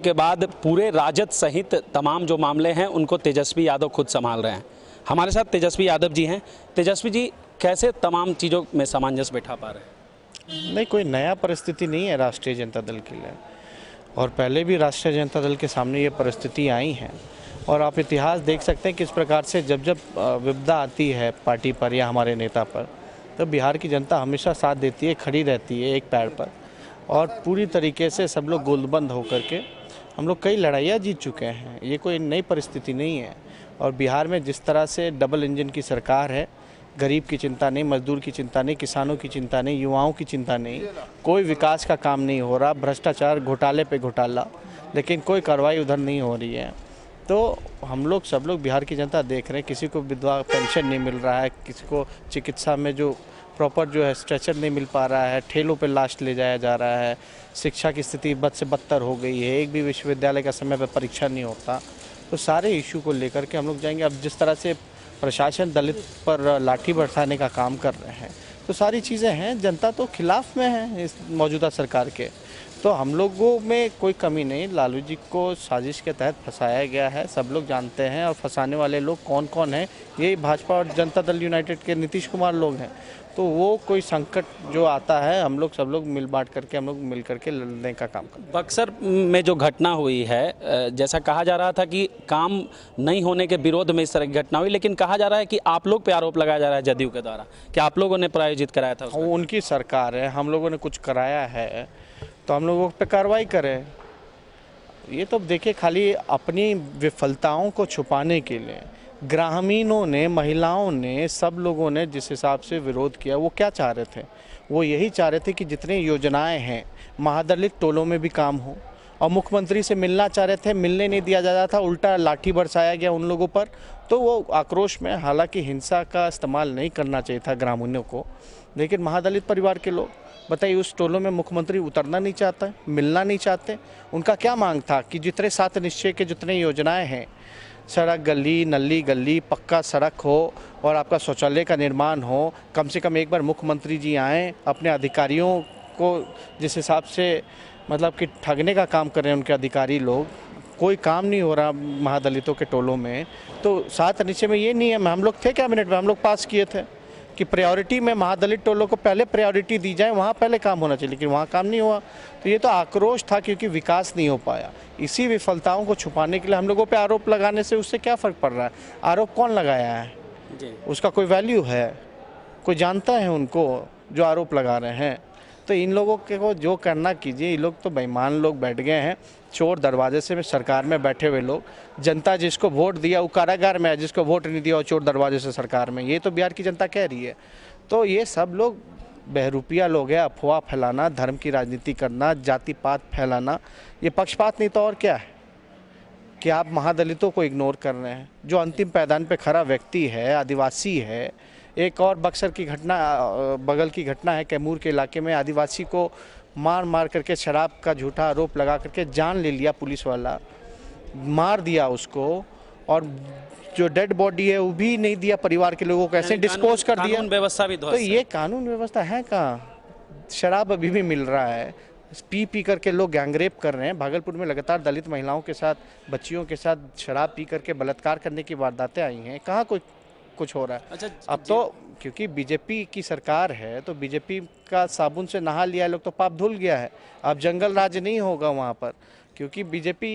के बाद पूरे राजद सहित तमाम जो मामले हैं उनको तेजस्वी यादव खुद संभाल रहे हैं हमारे साथ तेजस्वी यादव जी हैं तेजस्वी जी कैसे तमाम चीज़ों में सामंजस्य बैठा पा रहे हैं नहीं कोई नया परिस्थिति नहीं है राष्ट्रीय जनता दल के लिए और पहले भी राष्ट्रीय जनता दल के सामने ये परिस्थिति आई हैं और आप इतिहास देख सकते हैं किस प्रकार से जब जब विपदा आती है पार्टी पर या हमारे नेता पर तो बिहार की जनता हमेशा साथ देती है खड़ी रहती है एक पैर पर और पूरी तरीके से सब लोग गोलबंद होकर के हम लोग कई लड़ाइयाँ जीत चुके हैं ये कोई नई परिस्थिति नहीं है और बिहार में जिस तरह से डबल इंजन की सरकार है गरीब की चिंता नहीं मजदूर की चिंता नहीं किसानों की चिंता नहीं युवाओं की चिंता नहीं कोई विकास का काम नहीं हो रहा भ्रष्टाचार घोटाले पे घोटाला लेकिन कोई कार्रवाई उधर नहीं हो रही है तो हम लोग सब लोग बिहार की जनता देख रहे हैं किसी को विधवा पेंशन नहीं मिल रहा है किसी को चिकित्सा में जो प्रॉपर जो है स्ट्रेचर नहीं मिल पा रहा है ठेलों पर लाश ले जाया जा रहा है शिक्षा की स्थिति बद से बदतर हो गई है एक भी विश्वविद्यालय का समय पर परीक्षा नहीं होता तो सारे इशू को लेकर के हम लोग जाएंगे अब जिस तरह से प्रशासन दलित पर लाठी बरसाने का काम कर रहे हैं तो सारी चीज़ें हैं जनता तो खिलाफ में है इस मौजूदा सरकार के तो हम लोगों में कोई कमी नहीं लालू जी को साजिश के तहत फंसाया गया है सब लोग जानते हैं और फंसाने वाले लोग कौन कौन हैं ये भाजपा और जनता दल यूनाइटेड के नीतीश कुमार लोग हैं तो वो कोई संकट जो आता है हम लोग सब लोग मिल बांट करके हम लोग मिल करके लड़ने का काम करते बक्सर में जो घटना हुई है जैसा कहा जा रहा था कि काम नहीं होने के विरोध में इस तरह की घटना हुई लेकिन कहा जा रहा है कि आप लोग पे आरोप लगाया जा रहा है जदयू के द्वारा कि आप लोगों ने प्रायोजित कराया था उनकी सरकार है हम लोगों ने कुछ कराया है तो हम लोग पे कार्रवाई करें ये तो देखिए खाली अपनी विफलताओं को छुपाने के लिए ग्रामीणों ने महिलाओं ने सब लोगों ने जिस हिसाब से विरोध किया वो क्या चाह रहे थे वो यही चाह रहे थे कि जितने योजनाएं हैं महादलित टोलों में भी काम हो और मुख्यमंत्री से मिलना चाह रहे थे मिलने नहीं दिया जा रहा था उल्टा लाठी बरसाया गया उन लोगों पर तो वो आक्रोश में हालांकि हिंसा का इस्तेमाल नहीं करना चाहिए था ग्रामीणों को लेकिन महादलित परिवार के लोग बताइए उस टोलों में मुख्यमंत्री उतरना नहीं चाहता मिलना नहीं चाहते उनका क्या मांग था कि जितने सात निश्चय के जितने योजनाएं हैं सड़क गली नली गली पक्का सड़क हो और आपका शौचालय का निर्माण हो कम से कम एक बार मुख्यमंत्री जी आएँ अपने अधिकारियों को जिस हिसाब से मतलब कि ठगने का काम कर रहे हैं उनके अधिकारी लोग कोई काम नहीं हो रहा महादलितों के टोलों में तो सात नीचे में ये नहीं है हम लोग थे कैबिनेट में हम लोग पास किए थे कि प्रायोरिटी में महादलित टोलों को पहले प्रायोरिटी दी जाए वहाँ पहले काम होना चाहिए लेकिन वहाँ काम नहीं हुआ तो ये तो आक्रोश था क्योंकि विकास नहीं हो पाया इसी विफलताओं को छुपाने के लिए हम लोगों पर आरोप लगाने से उससे क्या फ़र्क पड़ रहा है आरोप कौन लगाया है उसका कोई वैल्यू है कोई जानता है उनको जो आरोप लगा रहे हैं तो इन लोगों के को जो करना कीजिए ये लोग तो बेईमान लोग बैठ गए हैं चोर दरवाजे से सरकार में बैठे हुए लोग जनता जिसको वोट दिया वो कारागार में है जिसको वोट नहीं दिया वो चोर दरवाजे से सरकार में ये तो बिहार की जनता कह रही है तो ये सब लोग बहरूपिया लोग हैं अफवाह फैलाना धर्म की राजनीति करना जाति पात फैलाना ये पक्षपात नहीं तो और क्या है कि आप महादलितों को इग्नोर कर रहे हैं जो अंतिम पैदान पे खड़ा व्यक्ति है आदिवासी है एक और बक्सर की घटना बगल की घटना है कैमूर के इलाके में आदिवासी को मार मार करके शराब का झूठा आरोप लगा करके जान ले लिया पुलिस वाला मार दिया उसको और जो डेड बॉडी है वो भी नहीं दिया परिवार के लोगों को ऐसे डिस्पोज कर दिया व्यवस्था भी तो ये कानून व्यवस्था है कहाँ शराब अभी भी मिल रहा है पी पी करके लोग गैंगरेप कर रहे हैं भागलपुर में लगातार दलित महिलाओं के साथ बच्चियों के साथ शराब पी करके बलात्कार करने की वारदातें आई हैं कहाँ कोई कुछ हो रहा है अच्छा अब तो क्योंकि बीजेपी की सरकार है तो बीजेपी का साबुन से नहा लिया लोग तो पाप धुल गया है अब जंगल राज नहीं होगा वहाँ पर क्योंकि बीजेपी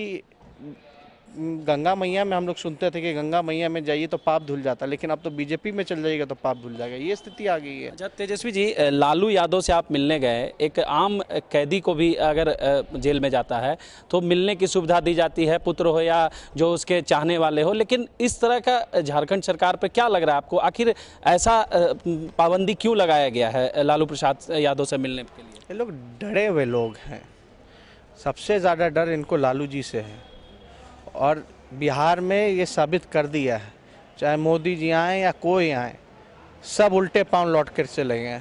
गंगा मैया में हम लोग सुनते थे कि गंगा मैया में जाइए तो पाप धुल जाता लेकिन अब तो बीजेपी में चल जाइएगा तो पाप धुल जाएगा ये स्थिति आ गई है अच्छा तेजस्वी जी लालू यादव से आप मिलने गए एक आम कैदी को भी अगर जेल में जाता है तो मिलने की सुविधा दी जाती है पुत्र हो या जो उसके चाहने वाले हो लेकिन इस तरह का झारखंड सरकार पर क्या लग रहा है आपको आखिर ऐसा पाबंदी क्यों लगाया गया है लालू प्रसाद यादव से मिलने के लिए ये लोग डरे हुए लोग हैं सबसे ज़्यादा डर इनको लालू जी से है और बिहार में ये साबित कर दिया है चाहे मोदी जी आए या कोई आए सब उल्टे पाँव लौट कर चले गए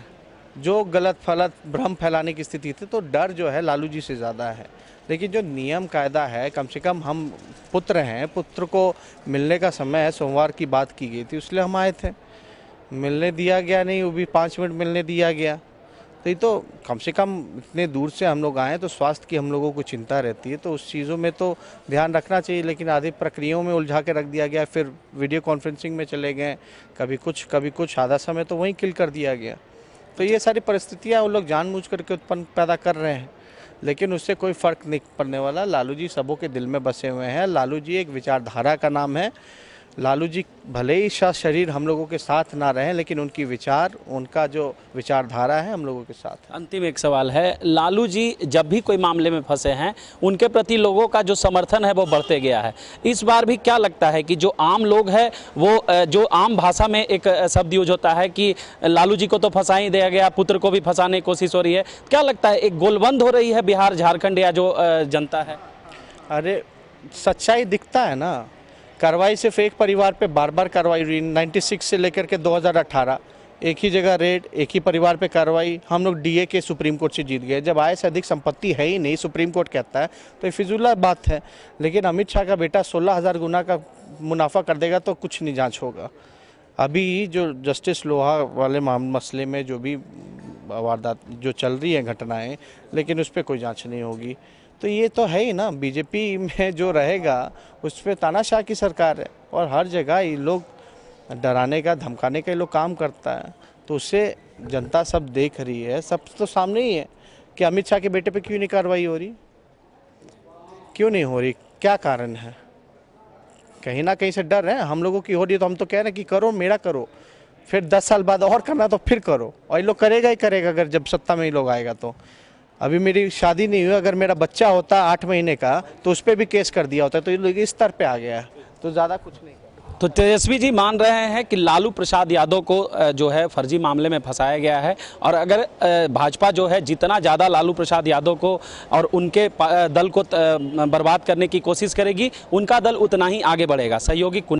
जो गलत फलत भ्रम फैलाने की स्थिति थी तो डर जो है लालू जी से ज़्यादा है लेकिन जो नियम कायदा है कम से कम हम पुत्र हैं पुत्र को मिलने का समय है सोमवार की बात की गई थी इसलिए हम आए थे मिलने दिया गया नहीं वो भी पाँच मिनट मिलने दिया गया तो ये तो कम से कम इतने दूर से हम लोग आए तो स्वास्थ्य की हम लोगों को चिंता रहती है तो उस चीज़ों में तो ध्यान रखना चाहिए लेकिन आधी प्रक्रियाओं में उलझा के रख दिया गया फिर वीडियो कॉन्फ्रेंसिंग में चले गए कभी कुछ कभी कुछ आधा समय तो वहीं किल कर दिया गया तो ये सारी परिस्थितियाँ वो लोग जानबूझ करके उत्पन्न पैदा कर रहे हैं लेकिन उससे कोई फ़र्क नहीं पड़ने वाला लालू जी सबों के दिल में बसे हुए हैं लालू जी एक विचारधारा का नाम है लालू जी भले ही शाह शरीर हम लोगों के साथ ना रहें लेकिन उनकी विचार उनका जो विचारधारा है हम लोगों के साथ अंतिम एक सवाल है लालू जी जब भी कोई मामले में फंसे हैं उनके प्रति लोगों का जो समर्थन है वो बढ़ते गया है इस बार भी क्या लगता है कि जो आम लोग हैं वो जो आम भाषा में एक शब्द यूज होता है कि लालू जी को तो फंसा ही दिया गया पुत्र को भी फंसाने की कोशिश हो रही है क्या लगता है एक गोलबंद हो रही है बिहार झारखंड या जो जनता है अरे सच्चाई दिखता है ना कार्रवाई सिर्फ एक परिवार पे बार बार कार्रवाई हुई 96 से लेकर के 2018 एक ही जगह रेड एक ही परिवार पे कार्रवाई हम लोग डीए के सुप्रीम कोर्ट से जीत गए जब आय से अधिक संपत्ति है ही नहीं सुप्रीम कोर्ट कहता है तो ये फिजूला बात है लेकिन अमित शाह का बेटा सोलह हज़ार गुना का मुनाफा कर देगा तो कुछ नहीं जाँच होगा अभी जो जस्टिस लोहा वाले मसले में जो भी वारदात जो चल रही है घटनाएं लेकिन उस पर कोई जांच नहीं होगी तो ये तो है ही ना बीजेपी में जो रहेगा उस पर तानाशाह की सरकार है और हर जगह ये लोग डराने का धमकाने का ये लोग काम करता है तो उससे जनता सब देख रही है सब तो सामने ही है कि अमित शाह के बेटे पे क्यों नहीं कार्रवाई हो रही क्यों नहीं हो रही क्या कारण है कहीं ना कहीं से डर है हम लोगों की हो रही है तो हम तो कह रहे हैं कि करो मेरा करो फिर दस साल बाद और करना तो फिर करो और ये लोग करेगा ही करेगा अगर जब सत्ता में ही लोग आएगा तो अभी मेरी शादी नहीं हुई अगर मेरा बच्चा होता आठ महीने का तो उस पर भी केस कर दिया होता तो ये लोग इस स्तर पर आ गया तो ज़्यादा कुछ नहीं तो तेजस्वी जी मान रहे हैं कि लालू प्रसाद यादव को जो है फर्जी मामले में फंसाया गया है और अगर भाजपा जो है जितना ज़्यादा लालू प्रसाद यादव को और उनके दल को बर्बाद करने की कोशिश करेगी उनका दल उतना ही आगे बढ़ेगा सहयोगी